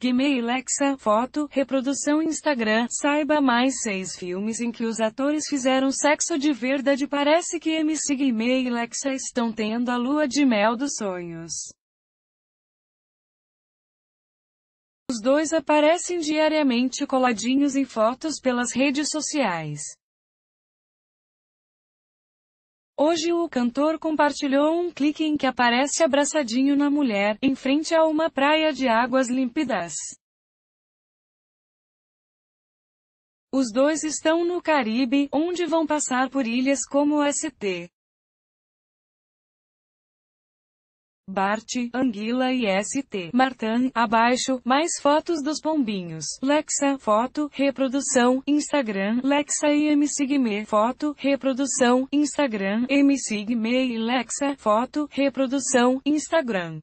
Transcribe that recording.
Gmail-Lexa Foto, reprodução Instagram, saiba mais seis filmes em que os atores fizeram sexo de verdade parece que MC Guimê e Lexa estão tendo a lua de mel dos sonhos. Os dois aparecem diariamente coladinhos em fotos pelas redes sociais. Hoje o cantor compartilhou um clique em que aparece abraçadinho na mulher, em frente a uma praia de águas límpidas. Os dois estão no Caribe, onde vão passar por ilhas como o St. Bart, Anguila e St. Martin, abaixo, mais fotos dos pombinhos. Lexa, foto, reprodução, Instagram, Lexa e MSigme, foto, reprodução, Instagram, MSigme e Lexa, foto, reprodução, Instagram.